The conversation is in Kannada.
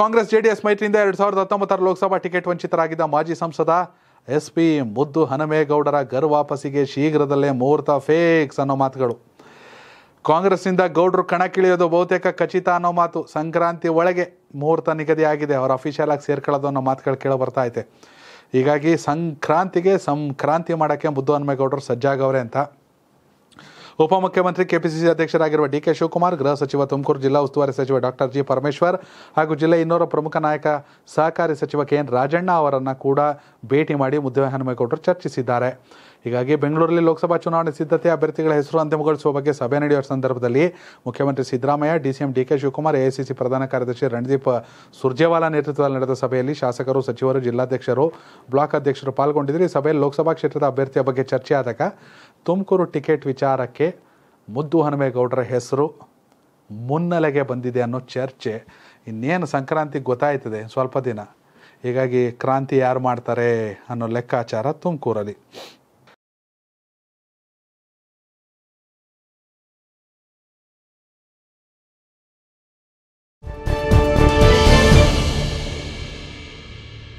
ಕಾಂಗ್ರೆಸ್ ಜೆಡಿಎಸ್ ಮೈತ್ರಿಯಿಂದ ಎರಡ್ ಸಾವಿರದ ಹತ್ತೊಂಬತ್ತರ ಲೋಕಸಭಾ ಟಿಕೆಟ್ ವಂಚಿತರಾಗಿದ್ದ ಮಾಜಿ ಸಂಸದ ಎಸ್ ಪಿ ಮುದ್ದು ಹನಮೇಗೌಡರ ಗರ್ ವಾಪಸಿಗೆ ಶೀಘ್ರದಲ್ಲೇ ಮುಹೂರ್ತ ಫೇಕ್ಸ್ ಅನ್ನೋ ಮಾತುಗಳು ಕಾಂಗ್ರೆಸ್ನಿಂದ ಗೌಡರು ಕಣಕ್ಕಿಳಿಯೋದು ಬಹುತೇಕ ಖಚಿತ ಅನ್ನೋ ಮಾತು ಸಂಕ್ರಾಂತಿ ಒಳಗೆ ಮುಹೂರ್ತ ನಿಗದಿಯಾಗಿದೆ ಅವರು ಅಫಿಷಿಯಲ್ ಆಗಿ ಸೇರ್ಕೊಳ್ಳೋದು ಅನ್ನೋ ಮಾತುಗಳು ಕೇಳಿ ಬರ್ತಾ ಐತೆ ಹೀಗಾಗಿ ಸಂಕ್ರಾಂತಿಗೆ ಸಂಕ್ರಾಂತಿ ಮಾಡೋಕ್ಕೆ ಮುದ್ದು ಹನುಮೇಗೌಡರು ಸಜ್ಜಾಗವ್ರೆ ಅಂತ ಉಪಮುಖ್ಯಮಂತ್ರಿ ಕೆಪಿಸಿಸಿ ಅಧ್ಯಕ್ಷರಾಗಿರುವ ಡಿಕೆ ಶಿವಕುಮಾರ್ ಗೃಹ ಸಚಿವ ತುಮಕೂರು ಜಿಲ್ಲಾ ಉಸ್ತುವಾರಿ ಸಚಿವ ಡಾಕ್ಟರ್ ಜಿ ಪರಮೇಶ್ವರ್ ಹಾಗೂ ಜಿಲ್ಲೆ ಇನ್ನೂರ ಪ್ರಮುಖ ನಾಯಕ ಸಹಕಾರಿ ಸಚಿವ ಕೆ ಎನ್ ರಾಜಣ್ಣ ಅವರನ್ನು ಕೂಡ ಭೇಟಿ ಮಾಡಿ ಹನುಮೇಗೌಡರು ಚರ್ಚಿಸಿದ್ದಾರೆ ಹೀಗಾಗಿ ಬೆಂಗಳೂರಲ್ಲಿ ಲೋಕಸಭಾ ಚುನಾವಣೆ ಸಿದ್ಧತೆ ಅಭ್ಯರ್ಥಿಗಳ ಹೆಸರು ಅಂತಿಮಗೊಳಿಸುವ ಬಗ್ಗೆ ಸಭೆ ನಡೆಯುವ ಸಂದರ್ಭದಲ್ಲಿ ಮುಖ್ಯಮಂತ್ರಿ Siddaramaiah DCM K Shivakumar AICC ಪ್ರಧಾನ ಕಾರ್ಯದರ್ಶಿ ರಣದೀಪ್ ಸುರ್ಜೇವಾಲಾ ನೇತೃತ್ವದಲ್ಲಿ ನಡೆದ ಸಭೆಯಲ್ಲಿ ಶಾಸಕರು ಸಚಿವರು ಜಿಲ್ಲಾಧ್ಯಕ್ಷರು ಬ್ಲಾಕ್ ಅಧ್ಯಕ್ಷರು ಪಾಲ್ಗೊಂಡಿದ್ದರು ಈ ಸಭೆಯಲ್ಲಿ ಲೋಕಸಭಾ ಕ್ಷೇತ್ರದ ಅಭ್ಯರ್ಥಿಯ ಬಗ್ಗೆ ಚರ್ಚೆ ಆದಾಗ ತುಮಕೂರು ಟಿಕೆಟ್ ವಿಚಾರಕ್ಕೆ ಮುದ್ದು ಹನುಮೇಗೌಡರ ಹೆಸರು ಮುನ್ನೆಲೆಗೆ ಬಂದಿದೆ ಅನ್ನೋ ಚರ್ಚೆ ಇನ್ನೇನು ಸಂಕ್ರಾಂತಿ ಗೊತ್ತಾಯ್ತದೆ ಸ್ವಲ್ಪ ದಿನ ಹೀಗಾಗಿ ಕ್ರಾಂತಿ ಯಾರು ಮಾಡ್ತಾರೆ ಅನ್ನೋ ಲೆಕ್ಕಾಚಾರ ತುಮಕೂರಲ್ಲಿ